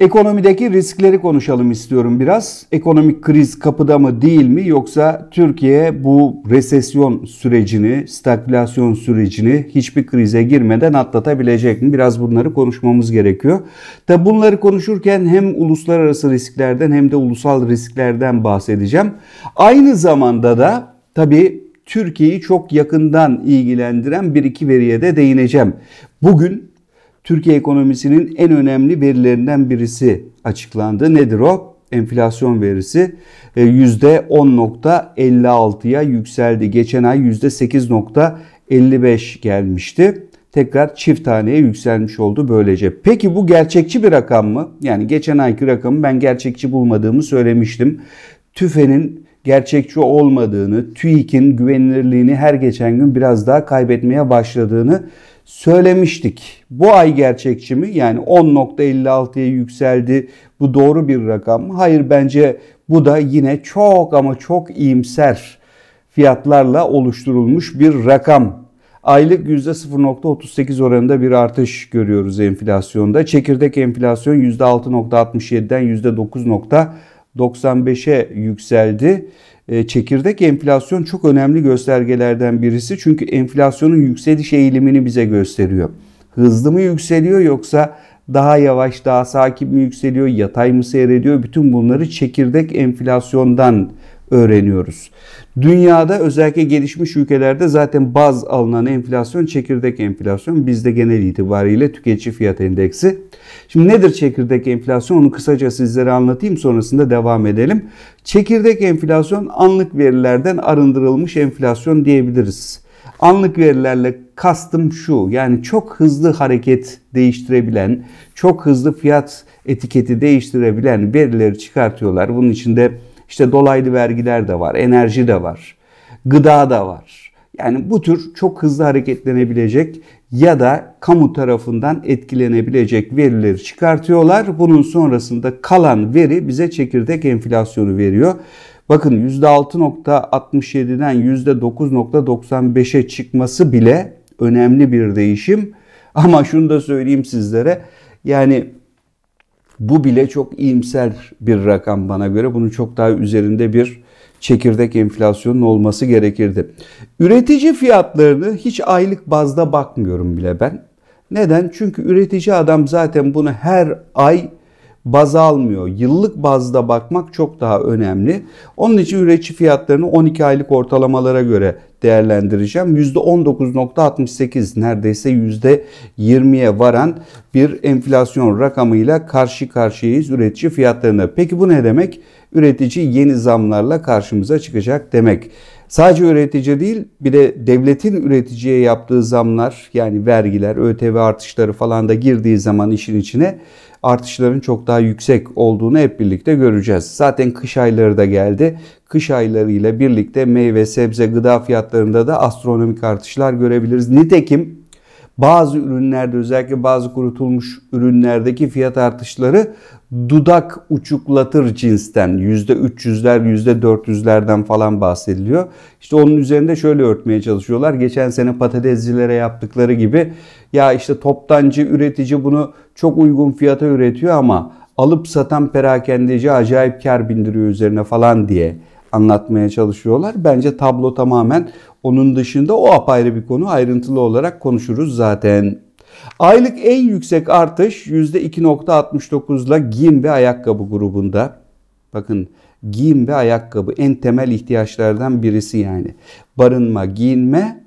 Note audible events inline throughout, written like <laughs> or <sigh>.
Ekonomideki riskleri konuşalım istiyorum biraz. Ekonomik kriz kapıda mı değil mi yoksa Türkiye bu resesyon sürecini, stagflasyon sürecini hiçbir krize girmeden atlatabilecek mi? Biraz bunları konuşmamız gerekiyor. Tabi bunları konuşurken hem uluslararası risklerden hem de ulusal risklerden bahsedeceğim. Aynı zamanda da tabi Türkiye'yi çok yakından ilgilendiren bir iki veriye de değineceğim. Bugün Türkiye ekonomisinin en önemli verilerinden birisi açıklandı. Nedir o? Enflasyon verisi %10.56'ya e, yükseldi. Geçen ay %8.55 gelmişti. Tekrar çift taneye yükselmiş oldu böylece. Peki bu gerçekçi bir rakam mı? Yani geçen ayki rakamı ben gerçekçi bulmadığımı söylemiştim. TÜFE'nin gerçekçi olmadığını, TÜİK'in güvenilirliğini her geçen gün biraz daha kaybetmeye başladığını söylemiştik. Bu ay gerçekçi mi? Yani 10.56'ya yükseldi. Bu doğru bir rakam mı? Hayır bence bu da yine çok ama çok iyimser fiyatlarla oluşturulmuş bir rakam. Aylık %0.38 oranında bir artış görüyoruz enflasyonda. Çekirdek enflasyon %6.67'den 9. 95'e yükseldi. E, çekirdek enflasyon çok önemli göstergelerden birisi çünkü enflasyonun yükseliş eğilimini bize gösteriyor. Hızlı mı yükseliyor yoksa daha yavaş, daha sakin mi yükseliyor, yatay mı seyrediyor? Bütün bunları çekirdek enflasyondan öğreniyoruz. Dünyada özellikle gelişmiş ülkelerde zaten baz alınan enflasyon çekirdek enflasyon. Bizde genel itibariyle tüketici fiyat endeksi. Şimdi nedir çekirdek enflasyon onu kısaca sizlere anlatayım sonrasında devam edelim. Çekirdek enflasyon anlık verilerden arındırılmış enflasyon diyebiliriz. Anlık verilerle kastım şu. Yani çok hızlı hareket değiştirebilen, çok hızlı fiyat etiketi değiştirebilen verileri çıkartıyorlar. Bunun içinde işte dolaylı vergiler de var, enerji de var, gıda da var. Yani bu tür çok hızlı hareketlenebilecek ya da kamu tarafından etkilenebilecek verileri çıkartıyorlar. Bunun sonrasında kalan veri bize çekirdek enflasyonu veriyor. Bakın %6.67'den %9.95'e çıkması bile önemli bir değişim. Ama şunu da söyleyeyim sizlere. Yani bu bile çok iyimser bir rakam bana göre. Bunun çok daha üzerinde bir çekirdek enflasyonun olması gerekirdi. Üretici fiyatlarını hiç aylık bazda bakmıyorum bile ben. Neden? Çünkü üretici adam zaten bunu her ay baz almıyor. Yıllık bazda bakmak çok daha önemli. Onun için üretici fiyatlarını 12 aylık ortalamalara göre değerlendireceğim. %19.68 neredeyse %20'ye varan bir enflasyon rakamıyla karşı karşıyayız üretici fiyatlarına. Peki bu ne demek? Üretici yeni zamlarla karşımıza çıkacak demek. Sadece üretici değil bir de devletin üreticiye yaptığı zamlar yani vergiler, ÖTV artışları falan da girdiği zaman işin içine artışların çok daha yüksek olduğunu hep birlikte göreceğiz. Zaten kış ayları da geldi. Kış aylarıyla birlikte meyve, sebze, gıda fiyatlarında da astronomik artışlar görebiliriz. Nitekim bazı ürünlerde özellikle bazı kurutulmuş ürünlerdeki fiyat artışları dudak uçuklatır cinsten %300'ler %400'lerden falan bahsediliyor. İşte onun üzerinde şöyle örtmeye çalışıyorlar. Geçen sene patatescilere yaptıkları gibi ya işte toptancı üretici bunu çok uygun fiyata üretiyor ama alıp satan perakendeci acayip kar bindiriyor üzerine falan diye anlatmaya çalışıyorlar. Bence tablo tamamen onun dışında o apayrı bir konu ayrıntılı olarak konuşuruz zaten. Aylık en yüksek artış %2.69'la giyim ve ayakkabı grubunda. Bakın giyim ve ayakkabı en temel ihtiyaçlardan birisi yani. Barınma, giyinme,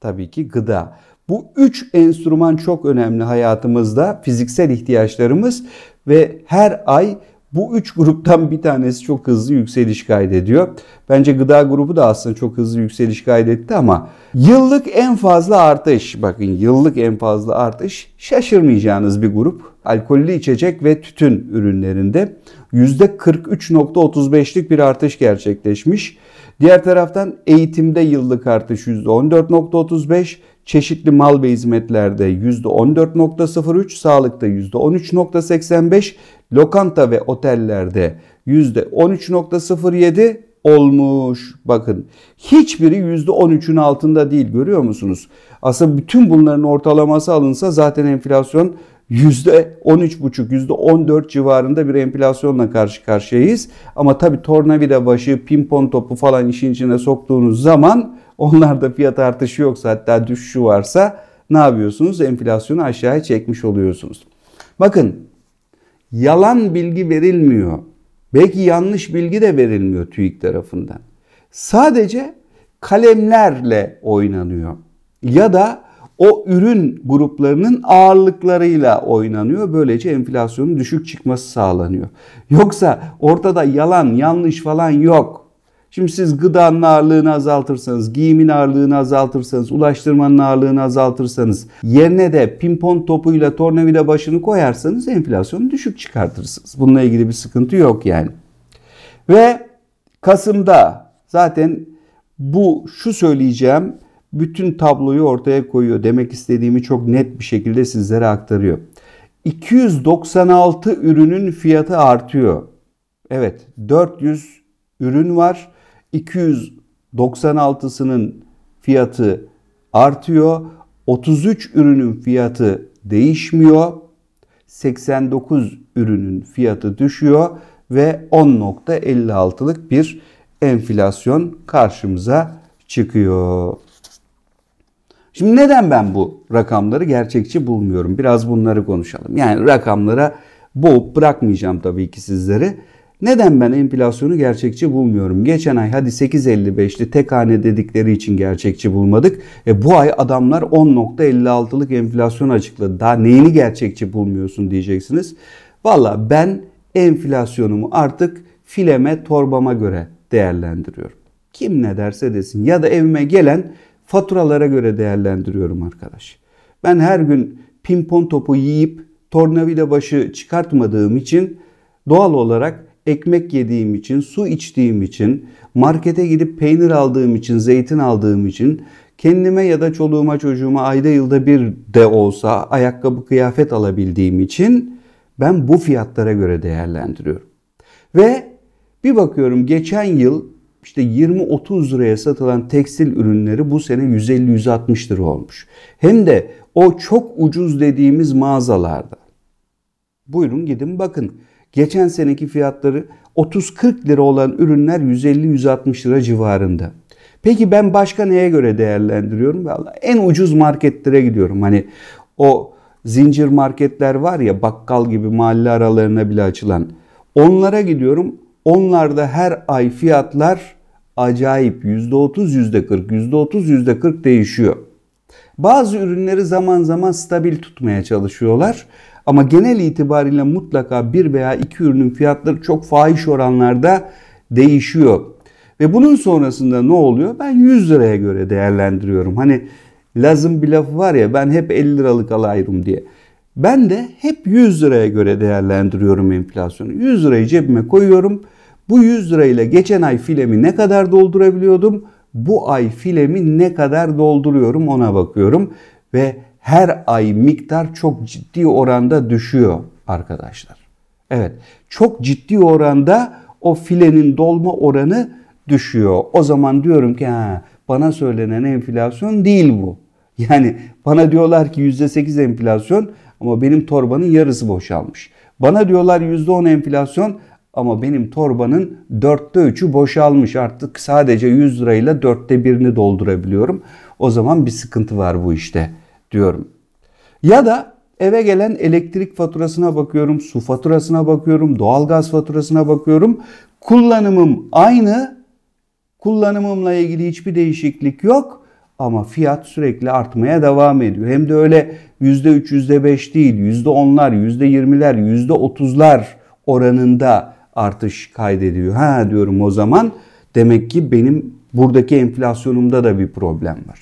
tabii ki gıda. Bu üç enstrüman çok önemli hayatımızda. Fiziksel ihtiyaçlarımız ve her ay bu üç gruptan bir tanesi çok hızlı yükseliş kaydediyor. Bence gıda grubu da aslında çok hızlı yükseliş kaydetti ama yıllık en fazla artış, bakın yıllık en fazla artış şaşırmayacağınız bir grup. Alkollü içecek ve tütün ürünlerinde %43.35'lik bir artış gerçekleşmiş. Diğer taraftan eğitimde yıllık artış %14.35, çeşitli mal ve hizmetlerde %14.03, sağlıkta %13.85, lokanta ve otellerde %13.07 olmuş. Bakın hiçbiri %13'ün altında değil görüyor musunuz? Aslında bütün bunların ortalaması alınsa zaten enflasyon %13,5, %14 civarında bir enflasyonla karşı karşıyayız. Ama tabii tornavida başı, pimpon topu falan işin içine soktuğunuz zaman Onlarda fiyat artışı yoksa hatta düşüşü varsa ne yapıyorsunuz? Enflasyonu aşağıya çekmiş oluyorsunuz. Bakın yalan bilgi verilmiyor. Belki yanlış bilgi de verilmiyor TÜİK tarafından. Sadece kalemlerle oynanıyor. Ya da o ürün gruplarının ağırlıklarıyla oynanıyor. Böylece enflasyonun düşük çıkması sağlanıyor. Yoksa ortada yalan, yanlış falan yok. Şimdi siz gıdanın ağırlığını azaltırsanız, giyimin ağırlığını azaltırsanız, ulaştırmanın ağırlığını azaltırsanız, yerine de pimpon topuyla tornavida başını koyarsanız enflasyonu düşük çıkartırsınız. Bununla ilgili bir sıkıntı yok yani. Ve Kasım'da zaten bu şu söyleyeceğim bütün tabloyu ortaya koyuyor. Demek istediğimi çok net bir şekilde sizlere aktarıyor. 296 ürünün fiyatı artıyor. Evet 400 ürün var. 296'sının fiyatı artıyor. 33 ürünün fiyatı değişmiyor. 89 ürünün fiyatı düşüyor ve 10.56'lık bir enflasyon karşımıza çıkıyor. Şimdi neden ben bu rakamları gerçekçi bulmuyorum? Biraz bunları konuşalım. Yani rakamlara boğup bırakmayacağım tabii ki sizleri. Neden ben enflasyonu gerçekçi bulmuyorum? Geçen ay hadi 8.55'li tek hane dedikleri için gerçekçi bulmadık. E, bu ay adamlar 10.56'lık enflasyon açıkladı. Daha neyini gerçekçi bulmuyorsun diyeceksiniz. Valla ben enflasyonumu artık fileme torbama göre değerlendiriyorum. Kim ne derse desin ya da evime gelen faturalara göre değerlendiriyorum arkadaş. Ben her gün pimpon topu yiyip tornavida başı çıkartmadığım için doğal olarak ekmek yediğim için, su içtiğim için, markete gidip peynir aldığım için, zeytin aldığım için, kendime ya da çoluğuma çocuğuma ayda yılda bir de olsa ayakkabı kıyafet alabildiğim için ben bu fiyatlara göre değerlendiriyorum. Ve bir bakıyorum geçen yıl işte 20-30 liraya satılan tekstil ürünleri bu sene 150-160 lira olmuş. Hem de o çok ucuz dediğimiz mağazalarda. Buyurun gidin bakın geçen seneki fiyatları 30-40 lira olan ürünler 150-160 lira civarında. Peki ben başka neye göre değerlendiriyorum? Vallahi en ucuz marketlere gidiyorum. Hani o zincir marketler var ya bakkal gibi mahalle aralarına bile açılan. Onlara gidiyorum. Onlarda her ay fiyatlar acayip %30, %40, %30, %40 değişiyor. Bazı ürünleri zaman zaman stabil tutmaya çalışıyorlar. Ama genel itibariyle mutlaka bir veya iki ürünün fiyatları çok fahiş oranlarda değişiyor. Ve bunun sonrasında ne oluyor? Ben 100 liraya göre değerlendiriyorum. Hani lazım bir lafı var ya ben hep 50 liralık alayım diye. Ben de hep 100 liraya göre değerlendiriyorum enflasyonu. 100 lirayı cebime koyuyorum. Bu 100 lirayla geçen ay filemi ne kadar doldurabiliyordum? Bu ay filemi ne kadar dolduruyorum ona bakıyorum. Ve her ay miktar çok ciddi oranda düşüyor arkadaşlar. Evet çok ciddi oranda o filenin dolma oranı düşüyor. O zaman diyorum ki ha, bana söylenen enflasyon değil bu. <laughs> Yani bana diyorlar ki %8 enflasyon ama benim torbanın yarısı boşalmış. Bana diyorlar %10 enflasyon ama benim torbanın dörtte üçü boşalmış. Artık sadece 100 lirayla dörtte birini doldurabiliyorum. O zaman bir sıkıntı var bu işte.'' diyorum. Ya da eve gelen elektrik faturasına bakıyorum, su faturasına bakıyorum, doğalgaz faturasına bakıyorum. Kullanımım aynı. Kullanımımla ilgili hiçbir değişiklik yok ama fiyat sürekli artmaya devam ediyor. Hem de öyle %3, %5 değil, %10'lar, %20'ler, %30'lar oranında artış kaydediyor. Ha diyorum o zaman demek ki benim buradaki enflasyonumda da bir problem var.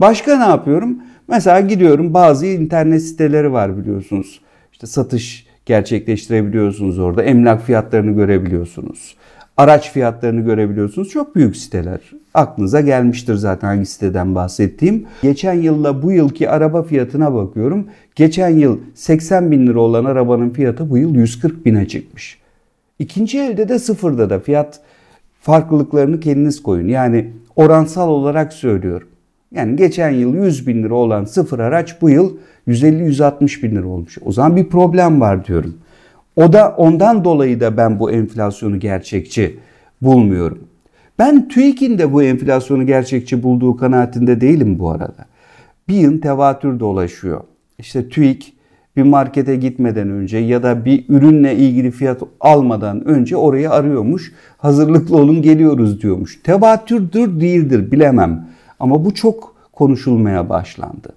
Başka ne yapıyorum? Mesela gidiyorum bazı internet siteleri var biliyorsunuz. İşte satış gerçekleştirebiliyorsunuz orada. Emlak fiyatlarını görebiliyorsunuz. Araç fiyatlarını görebiliyorsunuz. Çok büyük siteler. Aklınıza gelmiştir zaten hangi siteden bahsettiğim. Geçen yılla bu yılki araba fiyatına bakıyorum. Geçen yıl 80 bin lira olan arabanın fiyatı bu yıl 140 bine çıkmış. İkinci elde de sıfırda da fiyat farklılıklarını kendiniz koyun. Yani oransal olarak söylüyorum. Yani geçen yıl 100 bin lira olan sıfır araç bu yıl 150-160 bin lira olmuş. O zaman bir problem var diyorum. O da ondan dolayı da ben bu enflasyonu gerçekçi bulmuyorum. Ben TÜİK'in de bu enflasyonu gerçekçi bulduğu kanaatinde değilim bu arada. Bir yıl tevatür dolaşıyor. İşte TÜİK bir markete gitmeden önce ya da bir ürünle ilgili fiyat almadan önce orayı arıyormuş. Hazırlıklı olun geliyoruz diyormuş. Tevatürdür değildir bilemem. Ama bu çok konuşulmaya başlandı.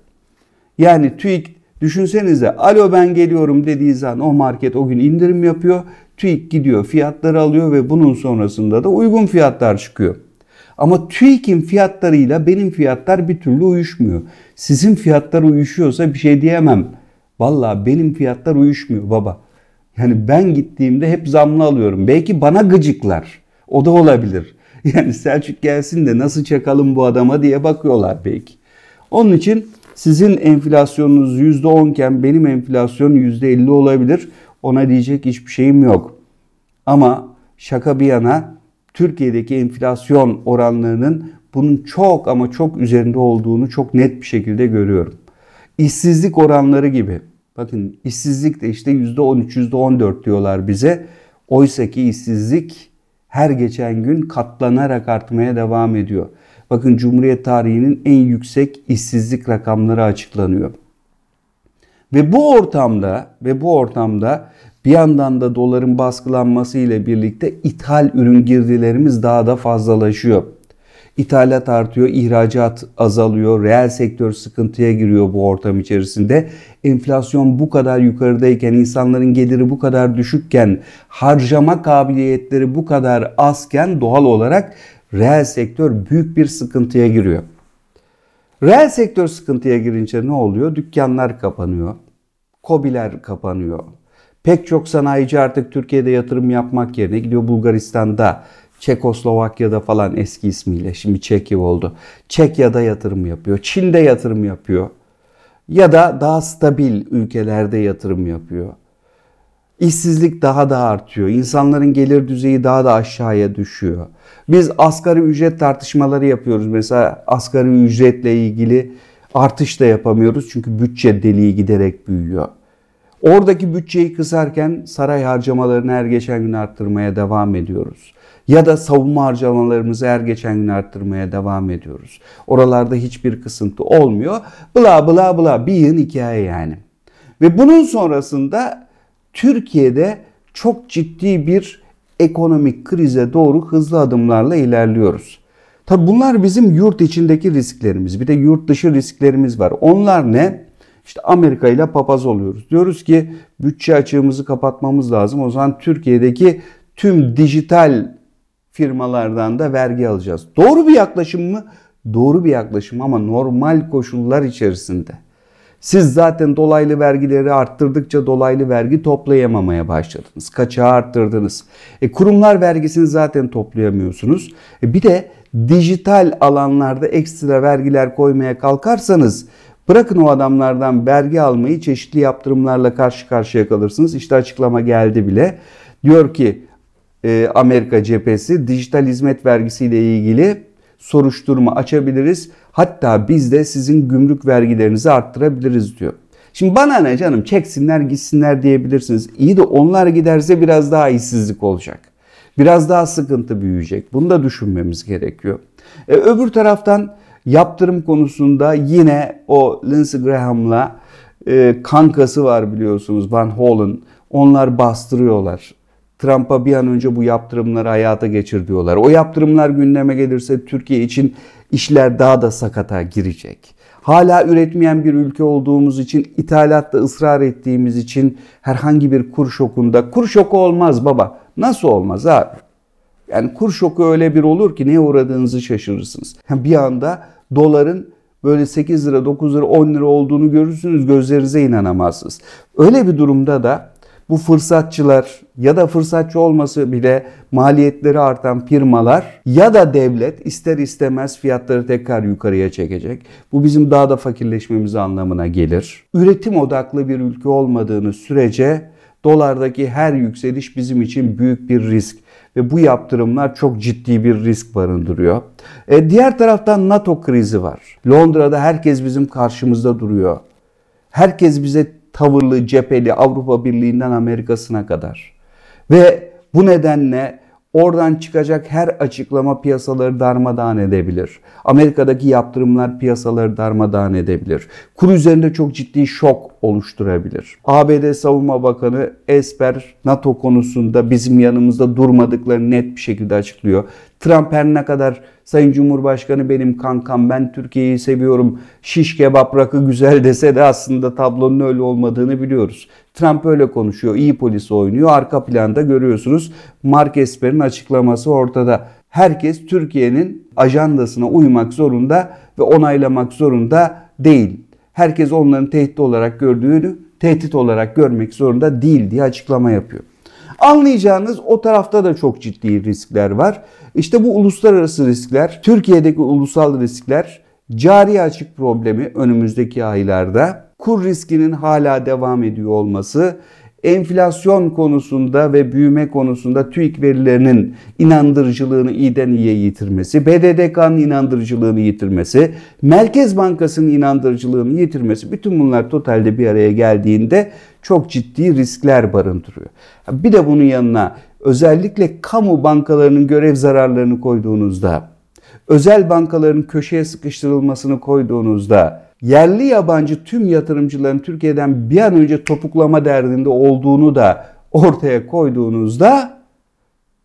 Yani TÜİK düşünsenize alo ben geliyorum dediği zaman o market o gün indirim yapıyor. TÜİK gidiyor fiyatları alıyor ve bunun sonrasında da uygun fiyatlar çıkıyor. Ama TÜİK'in fiyatlarıyla benim fiyatlar bir türlü uyuşmuyor. Sizin fiyatlar uyuşuyorsa bir şey diyemem. Valla benim fiyatlar uyuşmuyor baba. Yani ben gittiğimde hep zamlı alıyorum. Belki bana gıcıklar. O da olabilir. <laughs> Yani Selçuk gelsin de nasıl çakalım bu adama diye bakıyorlar belki. Onun için sizin enflasyonunuz %10 iken benim enflasyon %50 olabilir. Ona diyecek hiçbir şeyim yok. Ama şaka bir yana Türkiye'deki enflasyon oranlarının bunun çok ama çok üzerinde olduğunu çok net bir şekilde görüyorum. İşsizlik oranları gibi. Bakın işsizlik de işte %13, %14 diyorlar bize. Oysa ki işsizlik her geçen gün katlanarak artmaya devam ediyor. Bakın Cumhuriyet tarihinin en yüksek işsizlik rakamları açıklanıyor. Ve bu ortamda ve bu ortamda bir yandan da doların baskılanması ile birlikte ithal ürün girdilerimiz daha da fazlalaşıyor. İthalat artıyor, ihracat azalıyor, reel sektör sıkıntıya giriyor bu ortam içerisinde. Enflasyon bu kadar yukarıdayken, insanların geliri bu kadar düşükken, harcama kabiliyetleri bu kadar azken doğal olarak reel sektör büyük bir sıkıntıya giriyor. Reel sektör sıkıntıya girince ne oluyor? Dükkanlar kapanıyor, kobiler kapanıyor. Pek çok sanayici artık Türkiye'de yatırım yapmak yerine gidiyor Bulgaristan'da Çekoslovakya'da falan eski ismiyle şimdi Çekiv oldu. Çekya'da yatırım yapıyor. Çin'de yatırım yapıyor. Ya da daha stabil ülkelerde yatırım yapıyor. İşsizlik daha da artıyor. İnsanların gelir düzeyi daha da aşağıya düşüyor. Biz asgari ücret tartışmaları yapıyoruz. Mesela asgari ücretle ilgili artış da yapamıyoruz. Çünkü bütçe deliği giderek büyüyor. Oradaki bütçeyi kısarken saray harcamalarını her geçen gün arttırmaya devam ediyoruz. Ya da savunma harcamalarımızı her geçen gün arttırmaya devam ediyoruz. Oralarda hiçbir kısıntı olmuyor. Bla bla bla bir yığın hikaye yani. Ve bunun sonrasında Türkiye'de çok ciddi bir ekonomik krize doğru hızlı adımlarla ilerliyoruz. Tabi bunlar bizim yurt içindeki risklerimiz. Bir de yurt dışı risklerimiz var. Onlar ne? İşte Amerika ile papaz oluyoruz. Diyoruz ki bütçe açığımızı kapatmamız lazım. O zaman Türkiye'deki tüm dijital firmalardan da vergi alacağız. Doğru bir yaklaşım mı? Doğru bir yaklaşım ama normal koşullar içerisinde. Siz zaten dolaylı vergileri arttırdıkça dolaylı vergi toplayamamaya başladınız. Kaçağı arttırdınız. E, kurumlar vergisini zaten toplayamıyorsunuz. E, bir de dijital alanlarda ekstra vergiler koymaya kalkarsanız Bırakın o adamlardan vergi almayı çeşitli yaptırımlarla karşı karşıya kalırsınız. İşte açıklama geldi bile. Diyor ki e, Amerika cephesi dijital hizmet vergisiyle ilgili soruşturma açabiliriz. Hatta biz de sizin gümrük vergilerinizi arttırabiliriz diyor. Şimdi bana ne canım çeksinler gitsinler diyebilirsiniz. İyi de onlar giderse biraz daha işsizlik olacak. Biraz daha sıkıntı büyüyecek. Bunu da düşünmemiz gerekiyor. E, öbür taraftan Yaptırım konusunda yine o Lindsey Graham'la e, kankası var biliyorsunuz Van Hollen. Onlar bastırıyorlar. Trump'a bir an önce bu yaptırımları hayata geçir diyorlar. O yaptırımlar gündeme gelirse Türkiye için işler daha da sakata girecek. Hala üretmeyen bir ülke olduğumuz için, ithalatta ısrar ettiğimiz için herhangi bir kur şokunda, kur şoku olmaz baba. Nasıl olmaz abi? Yani kur şoku öyle bir olur ki neye uğradığınızı şaşırırsınız. bir anda doların böyle 8 lira, 9 lira, 10 lira olduğunu görürsünüz gözlerinize inanamazsınız. Öyle bir durumda da bu fırsatçılar ya da fırsatçı olması bile maliyetleri artan firmalar ya da devlet ister istemez fiyatları tekrar yukarıya çekecek. Bu bizim daha da fakirleşmemiz anlamına gelir. Üretim odaklı bir ülke olmadığını sürece Dolardaki her yükseliş bizim için büyük bir risk ve bu yaptırımlar çok ciddi bir risk barındırıyor. E, diğer taraftan NATO krizi var. Londra'da herkes bizim karşımızda duruyor. Herkes bize tavırlı, cepheli Avrupa Birliği'nden Amerika'sına kadar. Ve bu nedenle Oradan çıkacak her açıklama piyasaları darmadağın edebilir. Amerika'daki yaptırımlar piyasaları darmadağın edebilir. Kur üzerinde çok ciddi şok oluşturabilir. ABD Savunma Bakanı Esper NATO konusunda bizim yanımızda durmadıklarını net bir şekilde açıklıyor. Trump her ne kadar Sayın Cumhurbaşkanı benim kankam ben Türkiye'yi seviyorum. Şiş kebap rakı güzel dese de aslında tablonun öyle olmadığını biliyoruz. Trump öyle konuşuyor. iyi polis oynuyor. Arka planda görüyorsunuz Mark Esper'in açıklaması ortada. Herkes Türkiye'nin ajandasına uymak zorunda ve onaylamak zorunda değil. Herkes onların tehdit olarak gördüğünü tehdit olarak görmek zorunda değil diye açıklama yapıyor. Anlayacağınız o tarafta da çok ciddi riskler var. İşte bu uluslararası riskler, Türkiye'deki ulusal riskler, cari açık problemi önümüzdeki aylarda, kur riskinin hala devam ediyor olması, enflasyon konusunda ve büyüme konusunda TÜİK verilerinin inandırıcılığını iyiden iyiye yitirmesi, BDDK'nın inandırıcılığını yitirmesi, Merkez Bankası'nın inandırıcılığını yitirmesi bütün bunlar totalde bir araya geldiğinde çok ciddi riskler barındırıyor. Bir de bunun yanına özellikle kamu bankalarının görev zararlarını koyduğunuzda, özel bankaların köşeye sıkıştırılmasını koyduğunuzda yerli yabancı tüm yatırımcıların Türkiye'den bir an önce topuklama derdinde olduğunu da ortaya koyduğunuzda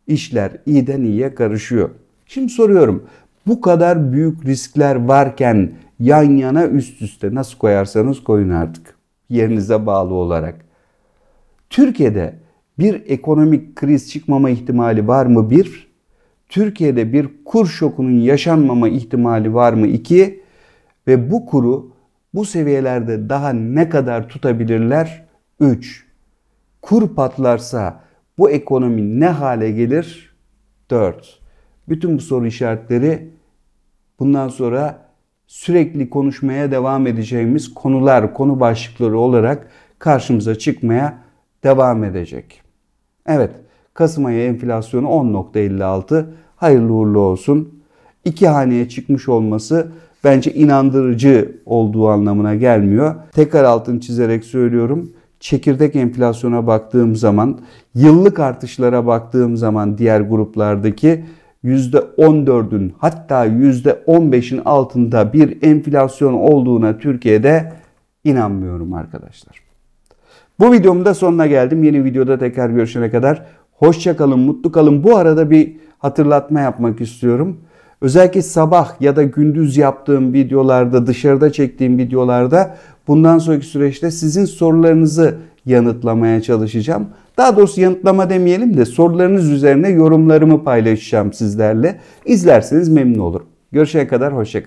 işler iyiden iyiye karışıyor. Şimdi soruyorum bu kadar büyük riskler varken yan yana üst üste nasıl koyarsanız koyun artık yerinize bağlı olarak. Türkiye'de bir ekonomik kriz çıkmama ihtimali var mı? Bir. Türkiye'de bir kur şokunun yaşanmama ihtimali var mı? İki. Ve bu kuru bu seviyelerde daha ne kadar tutabilirler? 3. Kur patlarsa bu ekonomi ne hale gelir? 4. Bütün bu soru işaretleri bundan sonra sürekli konuşmaya devam edeceğimiz konular, konu başlıkları olarak karşımıza çıkmaya devam edecek. Evet, Kasım ayı enflasyonu 10.56. Hayırlı uğurlu olsun. İki haneye çıkmış olması bence inandırıcı olduğu anlamına gelmiyor. Tekrar altını çizerek söylüyorum. Çekirdek enflasyona baktığım zaman, yıllık artışlara baktığım zaman diğer gruplardaki %14'ün hatta %15'in altında bir enflasyon olduğuna Türkiye'de inanmıyorum arkadaşlar. Bu videomda sonuna geldim. Yeni videoda tekrar görüşene kadar hoşça kalın, mutlu kalın. Bu arada bir hatırlatma yapmak istiyorum. Özellikle sabah ya da gündüz yaptığım videolarda, dışarıda çektiğim videolarda bundan sonraki süreçte sizin sorularınızı yanıtlamaya çalışacağım. Daha doğrusu yanıtlama demeyelim de sorularınız üzerine yorumlarımı paylaşacağım sizlerle. İzlerseniz memnun olurum. Görüşene kadar hoşçakalın.